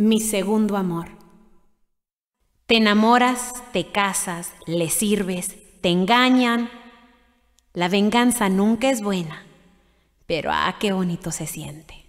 Mi segundo amor. Te enamoras, te casas, le sirves, te engañan. La venganza nunca es buena, pero ah, qué bonito se siente.